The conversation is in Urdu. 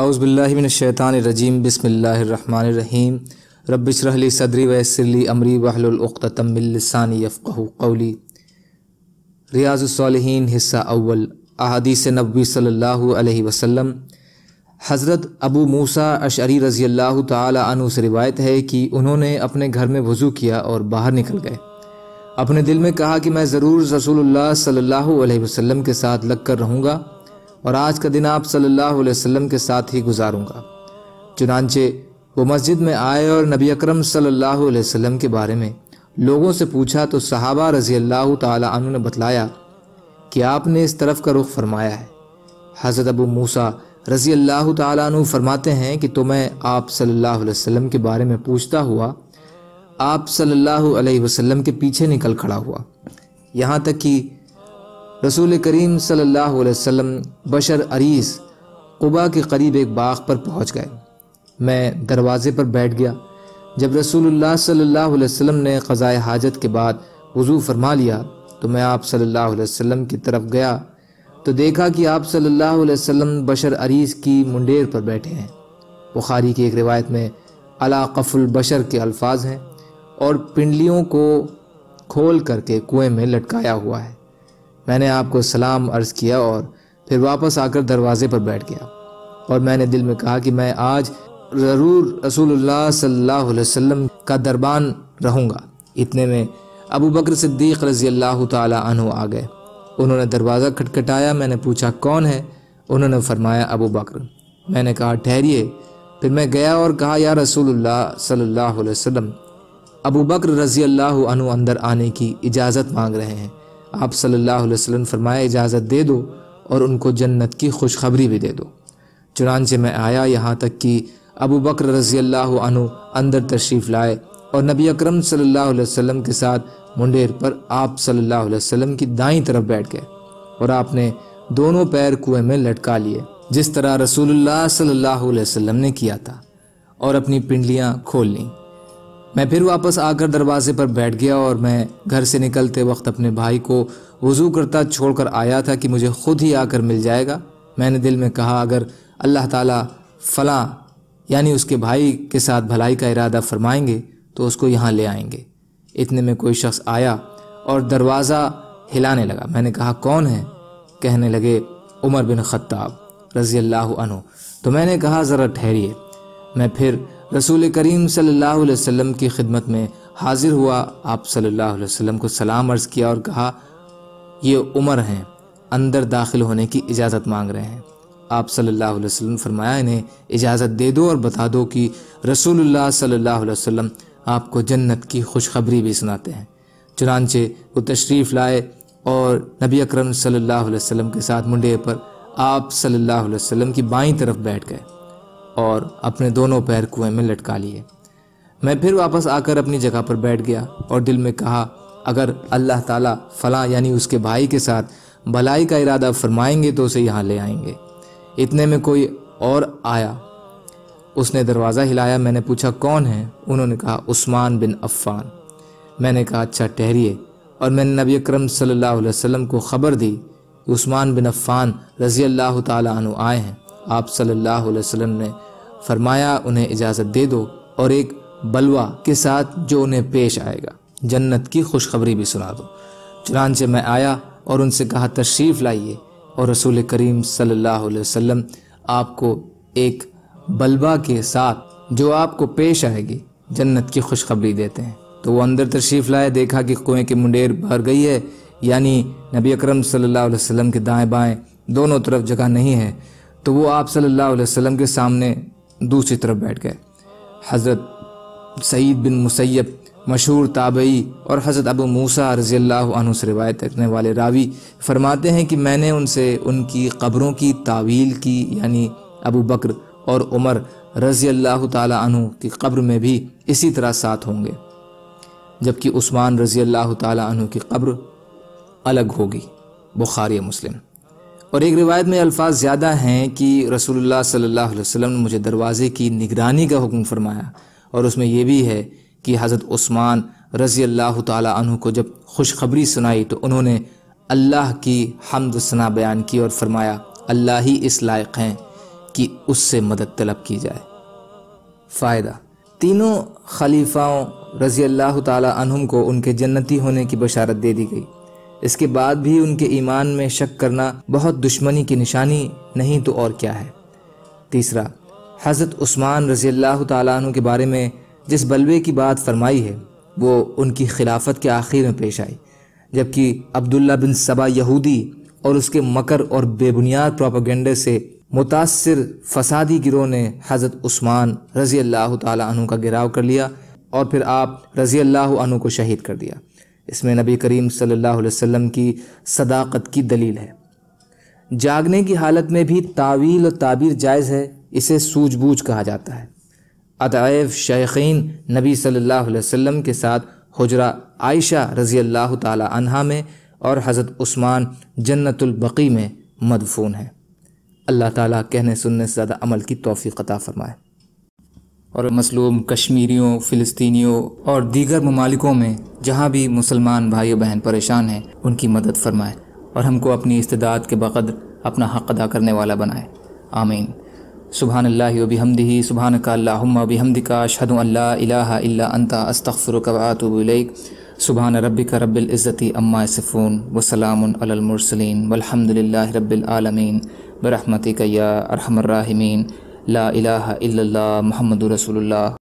اعوذ باللہ من الشیطان الرجیم بسم اللہ الرحمن الرحیم رب اشرح لی صدری ویسر وصلی عمری وحل لسانی یفقہ قولی ریاض الصالحین حصہ اول احادیث نبوی صلی اللہ علیہ وسلم حضرت ابو موسیٰ اشعری رضی اللہ تعالی عنہ سے روایت ہے کہ انہوں نے اپنے گھر میں وضو کیا اور باہر نکل گئے اپنے دل میں کہا کہ میں ضرور رسول اللہ صلی اللہ علیہ وسلم کے ساتھ لگ کر رہوں گا اور آج کا دن آپ صلی اللہ علیہ وسلم کے ساتھ ہی گزاروں گا چنانچہ وہ مسجد میں آئے اور نبی اکرم صلی اللہ علیہ وسلم کے بارے میں لوگوں سے پوچھا تو صحابہ رضی اللہ تعالیٰ بتلایا کہ آپ نے اس طرف کا رخ فرمایا ہے حضرت ابو موسیٰ رضی اللہ تعالیٰ عنہ فرماتے ہیں کہ تو میں آپ صلی اللہ علیہ وسلم کے بارے میں پوچھتا ہوا آپ صلی اللہ علیہ وسلم کے پیچھے نکل کھڑا ہوا یہاں تک کہ رسول کریم صلی اللہ علیہ وسلم بشر عریض قبا کے قریب ایک باغ پر پہنچ گئے میں دروازے پر بیٹھ گیا جب رسول اللہ صلی اللہ علیہ وسلم نے قضاء حاجت کے بعد وضو فرما لیا تو میں آپ صلی اللہ علیہ وسلم کی طرف گیا تو دیکھا کہ آپ صلی اللہ علیہ وسلم بشر عریض کی منڈیر پر بیٹھے ہیں بخاری کی ایک روایت میں علاقف البشر کے الفاظ ہیں اور پنڈلیوں کو کھول کر کے کنویں میں لٹکایا ہوا ہے میں نے آپ کو سلام عرض کیا اور پھر واپس آ کر دروازے پر بیٹھ گیا اور میں نے دل میں کہا کہ میں آج ضرور رسول اللہ صلی اللہ علیہ وسلم کا دربان رہوں گا اتنے میں ابو بکر صدیق رضی اللہ تعالی عنہ آ گئے انہوں نے دروازہ کھٹکھٹایا میں نے پوچھا کون ہے انہوں نے فرمایا ابو بکر میں نے کہا ٹھہریے پھر میں گیا اور کہا یا رسول اللہ صلی اللہ علیہ وسلم ابو بکر رضی اللہ عنہ اندر آنے کی اجازت مانگ رہے ہیں آپ صلی اللہ علیہ وسلم فرمائے اجازت دے دو اور ان کو جنت کی خوشخبری بھی دے دو چنانچہ میں آیا یہاں تک کہ ابو بکر رضی اللہ عنہ اندر تشریف لائے اور نبی اکرم صلی اللہ علیہ وسلم کے ساتھ منڈیر پر آپ صلی اللہ علیہ وسلم کی دائیں طرف بیٹھ گئے اور آپ نے دونوں پیر کنویں میں لٹکا لیے جس طرح رسول اللہ صلی اللہ علیہ وسلم نے کیا تھا اور اپنی پنڈلیاں کھول لیں میں پھر واپس آ کر دروازے پر بیٹھ گیا اور میں گھر سے نکلتے وقت اپنے بھائی کو وضو کرتا چھوڑ کر آیا تھا کہ مجھے خود ہی آ کر مل جائے گا میں نے دل میں کہا اگر اللہ تعالیٰ فلاں یعنی اس کے بھائی کے ساتھ بھلائی کا ارادہ فرمائیں گے تو اس کو یہاں لے آئیں گے اتنے میں کوئی شخص آیا اور دروازہ ہلانے لگا میں نے کہا کون ہے کہنے لگے عمر بن خطاب رضی اللہ عنہ تو میں نے کہا ذرا ٹھہریے میں پھر رسول کریم صلی اللہ علیہ وسلم کی خدمت میں حاضر ہوا آپ صلی اللہ علیہ وسلم کو سلام عرض کیا اور کہا یہ عمر ہیں اندر داخل ہونے کی اجازت مانگ رہے ہیں آپ صلی اللہ علیہ وسلم فرمایا انہیں اجازت دے دو اور بتا دو کہ رسول اللہ صلی اللہ علیہ وسلم آپ کو جنت کی خوشخبری بھی سناتے ہیں چنانچہ وہ تشریف لائے اور نبی اکرم صلی اللہ علیہ وسلم کے ساتھ منڈے پر آپ صلی اللہ علیہ وسلم کی بائیں طرف بیٹھ گئے اور اپنے دونوں پیر کنویں میں لٹکا لیے میں پھر واپس آ کر اپنی جگہ پر بیٹھ گیا اور دل میں کہا اگر اللہ تعالیٰ فلاں یعنی اس کے بھائی کے ساتھ بلائی کا ارادہ فرمائیں گے تو اسے یہاں لے آئیں گے اتنے میں کوئی اور آیا اس نے دروازہ ہلایا میں نے پوچھا کون ہے انہوں نے کہا عثمان بن عفان میں نے کہا اچھا ٹہریے اور میں نے نبی اکرم صلی اللہ علیہ وسلم کو خبر دی کہ عثمان بن عفان رضی اللہ تعالیٰ عنہ آئے ہیں آپ صلی اللہ علیہ وسلم نے فرمایا انہیں اجازت دے دو اور ایک بلوا کے ساتھ جو انہیں پیش آئے گا جنت کی خوشخبری بھی سنا دو چنانچہ میں آیا اور ان سے کہا تشریف لائیے اور رسول کریم صلی اللہ علیہ وسلم آپ کو ایک بلوا کے ساتھ جو آپ کو پیش آئے گی جنت کی خوشخبری دیتے ہیں تو وہ اندر تشریف لائے دیکھا کہ کنویں کے منڈیر بھر گئی ہے یعنی نبی اکرم صلی اللہ علیہ وسلم کے دائیں بائیں دونوں طرف جگہ نہیں ہے تو وہ آپ صلی اللہ علیہ وسلم کے سامنے دوسری طرف بیٹھ گئے حضرت سعید بن مسیب مشہور تابعی اور حضرت ابو موسیٰ رضی اللہ عنہ سے روایت رکھنے والے راوی فرماتے ہیں کہ میں نے ان سے ان کی قبروں کی تعویل کی یعنی ابو بکر اور عمر رضی اللہ تعالیٰ عنہ کی قبر میں بھی اسی طرح ساتھ ہوں گے جبکہ عثمان رضی اللہ تعالیٰ عنہ کی قبر الگ ہوگی بخاری مسلم اور ایک روایت میں الفاظ زیادہ ہیں کہ رسول اللہ صلی اللہ علیہ وسلم نے مجھے دروازے کی نگرانی کا حکم فرمایا اور اس میں یہ بھی ہے کہ حضرت عثمان رضی اللہ تعالیٰ عنہ کو جب خوشخبری سنائی تو انہوں نے اللہ کی حمد ثنا بیان کی اور فرمایا اللہ ہی اس لائق ہیں کہ اس سے مدد طلب کی جائے فائدہ تینوں خلیفہوں رضی اللہ تعالیٰ عنہم کو ان کے جنتی ہونے کی بشارت دے دی گئی اس کے بعد بھی ان کے ایمان میں شک کرنا بہت دشمنی کی نشانی نہیں تو اور کیا ہے تیسرا حضرت عثمان رضی اللہ تعالیٰ عنہ کے بارے میں جس بلوے کی بات فرمائی ہے وہ ان کی خلافت کے آخر میں پیش آئی جبکہ عبداللہ بن صبا یہودی اور اس کے مکر اور بے بنیاد پروپاگنڈے سے متاثر فسادی گروہ نے حضرت عثمان رضی اللہ تعالیٰ عنہ کا گراؤ کر لیا اور پھر آپ رضی اللہ عنہ کو شہید کر دیا اس میں نبی کریم صلی اللہ علیہ وسلم کی صداقت کی دلیل ہے جاگنے کی حالت میں بھی تعویل و تعبیر جائز ہے اسے سوج بوجھ کہا جاتا ہے ادعیف شیخین نبی صلی اللہ علیہ وسلم کے ساتھ حجرہ عائشہ رضی اللہ تعالی عنہا میں اور حضرت عثمان جنت البقی میں مدفون ہیں اللہ تعالیٰ کہنے سننے سے زیادہ عمل کی توفیق عطا فرمائے اور مسلوم کشمیریوں فلسطینیوں اور دیگر ممالکوں میں جہاں بھی مسلمان بھائی و بہن پریشان ہیں ان کی مدد فرمائے اور ہم کو اپنی استداد کے بقدر اپنا حق ادا کرنے والا بنائے آمین سبحان اللہ و بحمدہ سبحان کا اللہ بحمدکا ہمد اللہ الہ الا انت استغفر و اتوب الیک سبحان ربک رب العزت صفون و سلام المرسلین والحمد للہ رب العالمین برحمتک یا ارحم الراحمین لا إله إلا الله محمد رسول الله